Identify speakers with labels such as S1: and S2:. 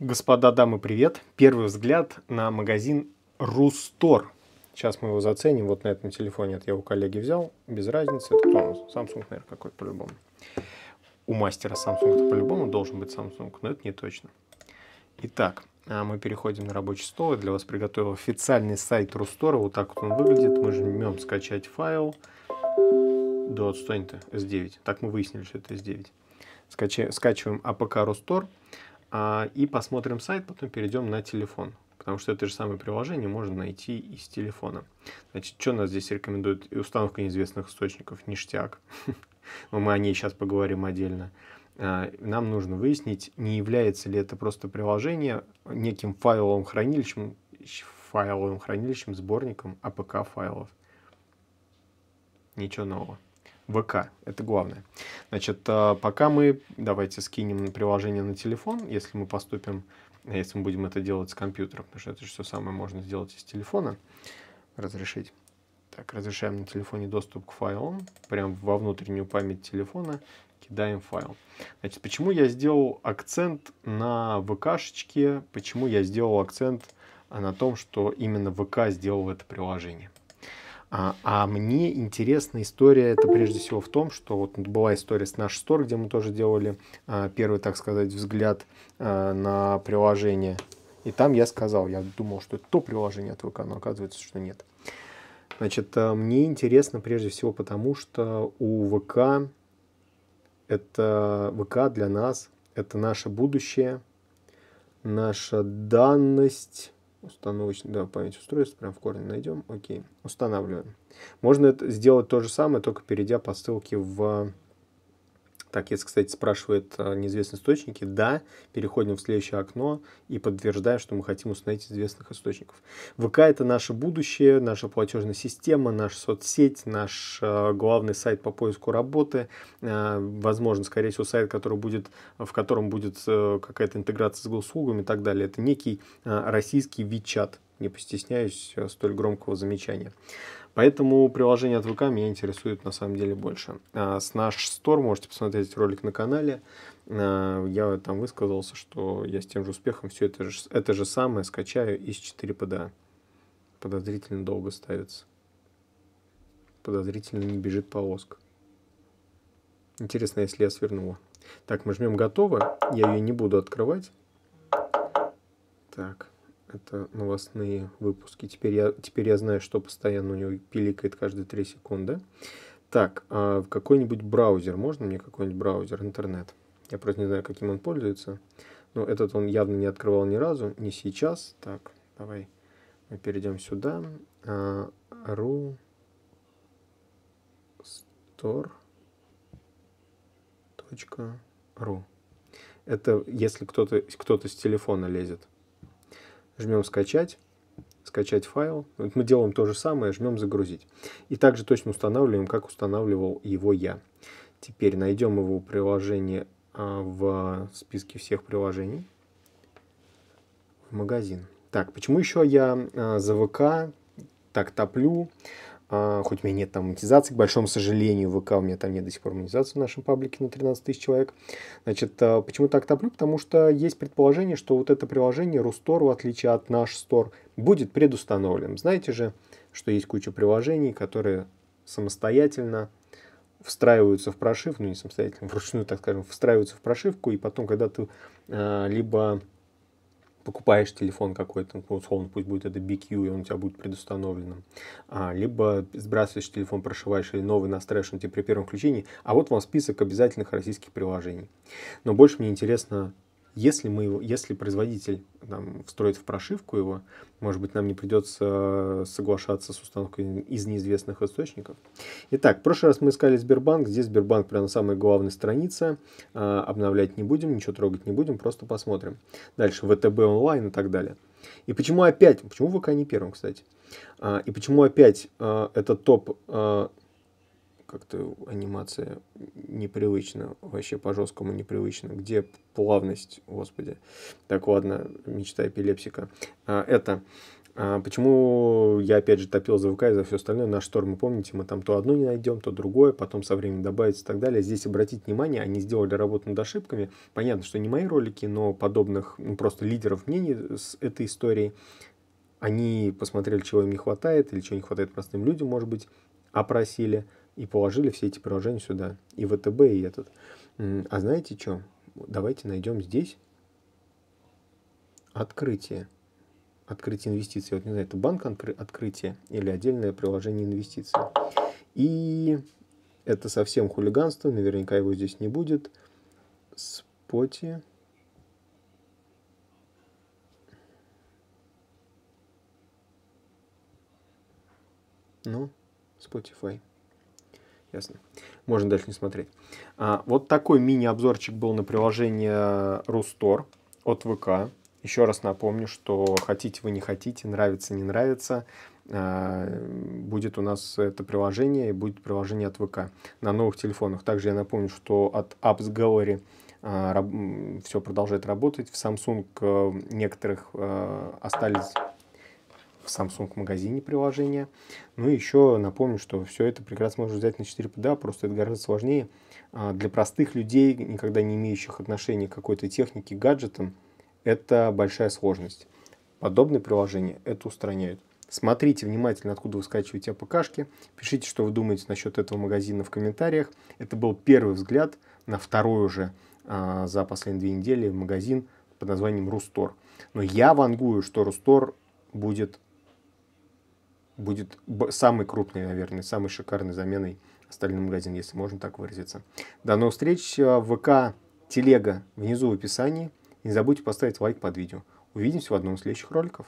S1: Господа, дамы, привет! Первый взгляд на магазин Рустор. Сейчас мы его заценим. Вот на этом телефоне это я у коллеги взял. Без разницы. Это кто у нас? Samsung, наверное, какой-то по-любому. У мастера Samsung по-любому должен быть Samsung, но это не точно. Итак, а мы переходим на рабочий стол. Я для вас приготовил официальный сайт Рустора. Вот так вот он выглядит. Мы жмем «Скачать файл». Да отстань-то, S9. Так мы выяснили, что это S9. Скачи... Скачиваем APK Рустор. А, и посмотрим сайт, потом перейдем на телефон, потому что это же самое приложение можно найти из телефона. Значит, что нас здесь рекомендуют И установка неизвестных источников, ништяк. Но мы о ней сейчас поговорим отдельно. А, нам нужно выяснить, не является ли это просто приложение неким файловым хранилищем, файловым хранилищем, сборником APK файлов. Ничего нового. ВК. Это главное. Значит, а, пока мы, давайте скинем приложение на телефон, если мы поступим, а, если мы будем это делать с компьютера, потому что это же все самое можно сделать из телефона, разрешить. Так, разрешаем на телефоне доступ к файлам, прям во внутреннюю память телефона кидаем файл. Значит, почему я сделал акцент на ВК шечке? почему я сделал акцент а, на том, что именно ВК сделал это приложение. А, а мне интересна история, это прежде всего в том, что вот была история с наш стор, где мы тоже делали а, первый, так сказать, взгляд а, на приложение. И там я сказал, я думал, что это то приложение от ВК, но оказывается, что нет. Значит, а, мне интересно прежде всего потому, что у ВК это ВК для нас, это наше будущее, наша данность, установочный, да, память устройств, прям в корне найдем, окей, устанавливаем. Можно это сделать то же самое, только перейдя по ссылке в так, если, кстати, спрашивает э, неизвестные источники, да, переходим в следующее окно и подтверждаем, что мы хотим установить известных источников. ВК – это наше будущее, наша платежная система, наша соцсеть, наш э, главный сайт по поиску работы, э, возможно, скорее всего, сайт, который будет, в котором будет какая-то интеграция с госуслугами и так далее. Это некий российский Вичат не постесняюсь э, столь громкого замечания. Поэтому приложение от ВК меня интересует на самом деле больше. А, с наш Store можете посмотреть ролик на канале. А, я там высказался, что я с тем же успехом все это же, это же самое скачаю из 4 ПДА. Подозрительно долго ставится. Подозрительно не бежит полоск. Интересно, если я свернула. Так, мы жмем готово. Я ее не буду открывать. Так это новостные выпуски. Теперь я, теперь я знаю, что постоянно у него пиликает каждые 3 секунды. Так, а в какой-нибудь браузер, можно мне какой-нибудь браузер, интернет? Я просто не знаю, каким он пользуется. Но ну, этот он явно не открывал ни разу, не сейчас. Так, давай мы перейдем сюда. А, ru store.ru Это если кто-то кто, -то, кто -то с телефона лезет жмем скачать, скачать файл. Вот мы делаем то же самое, жмем загрузить. И также точно устанавливаем, как устанавливал его я. Теперь найдем его приложение а, в списке всех приложений. В магазин. Так, почему еще я а, за ВК так топлю? А, хоть у меня нет там монетизации, к большому сожалению, ВК у меня там нет до сих пор монетизации в нашем паблике на 13 тысяч человек. Значит, а, почему так топлю? Потому что есть предположение, что вот это приложение Рустор, в отличие от наш Стор, будет предустановлен. Знаете же, что есть куча приложений, которые самостоятельно встраиваются в прошивку, ну не самостоятельно, вручную, так скажем, встраиваются в прошивку, и потом, когда ты э, либо покупаешь телефон какой-то, ну, условно, пусть будет это BQ, и он у тебя будет предустановленным, а, либо сбрасываешь телефон, прошиваешь или новый настраиваешь на тебе при первом включении, а вот вам список обязательных российских приложений. Но больше мне интересно если, мы его, если производитель там, встроит в прошивку его, может быть, нам не придется соглашаться с установкой из неизвестных источников. Итак, в прошлый раз мы искали Сбербанк. Здесь Сбербанк прямо на самой главной странице. А, обновлять не будем, ничего трогать не будем, просто посмотрим. Дальше ВТБ онлайн и так далее. И почему опять, почему ВК не первым, кстати? А, и почему опять а, это топ как-то анимация непривычна, вообще по-жесткому непривычна. Где плавность, господи? Так, ладно, мечта эпилепсика. А, это... А почему я опять же топил за ВК и за все остальное? Наш шторм, помните, мы там то одно не найдем, то другое, потом со временем добавится и так далее. Здесь обратить внимание, они сделали работу над ошибками. Понятно, что не мои ролики, но подобных ну, просто лидеров мнений с этой историей. Они посмотрели, чего им не хватает или чего не хватает простым людям, может быть, опросили – и положили все эти приложения сюда, и ВТБ, и этот. А знаете что? Давайте найдем здесь открытие. Открытие инвестиций. Вот не знаю, это банк открытие или отдельное приложение инвестиций. И это совсем хулиганство, наверняка его здесь не будет. Споти. Ну, Spotify. Ясно. Можно дальше не смотреть. А, вот такой мини-обзорчик был на приложение Рустор от ВК. Еще раз напомню, что хотите вы не хотите, нравится не нравится, а, будет у нас это приложение и будет приложение от ВК на новых телефонах. Также я напомню, что от Apps Gallery а, все продолжает работать. В Samsung э, некоторых э, остались в Samsung магазине приложения. Ну и еще напомню, что все это прекрасно можно взять на 4 PDA, а просто это гораздо сложнее. А, для простых людей, никогда не имеющих отношения к какой-то технике, гаджетам, это большая сложность. Подобные приложения это устраняют. Смотрите внимательно, откуда вы скачиваете АПКшки. Пишите, что вы думаете насчет этого магазина в комментариях. Это был первый взгляд на второй уже а, за последние две недели магазин под названием Рустор. Но я вангую, что Рустор будет будет самой крупной, наверное, самой шикарной заменой остальным магазин, если можно так выразиться. До новых встреч. Э, ВК, телега внизу в описании. Не забудьте поставить лайк под видео. Увидимся в одном из следующих роликов.